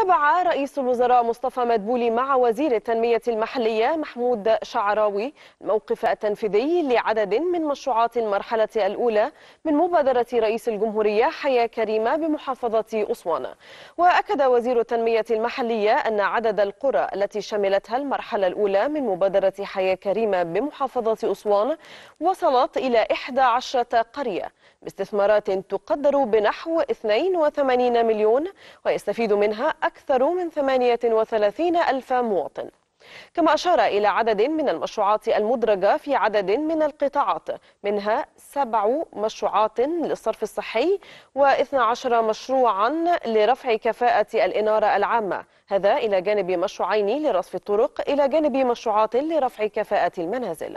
تابع رئيس الوزراء مصطفى مدبولي مع وزير التنمية المحلية محمود شعراوي الموقف التنفيذي لعدد من مشروعات المرحلة الأولى من مبادرة رئيس الجمهورية حياة كريمة بمحافظة أسوان وأكد وزير التنمية المحلية أن عدد القرى التي شملتها المرحلة الأولى من مبادرة حياة كريمة بمحافظة أسوان وصلت إلى 11 قرية باستثمارات تقدر بنحو 82 مليون ويستفيد منها أكثر من 38 ألف مواطن كما أشار إلى عدد من المشروعات المدرجة في عدد من القطاعات منها سبع مشروعات للصرف الصحي و12 مشروعا لرفع كفاءة الإنارة العامة هذا إلى جانب مشروعين لرصف الطرق إلى جانب مشروعات لرفع كفاءة المنازل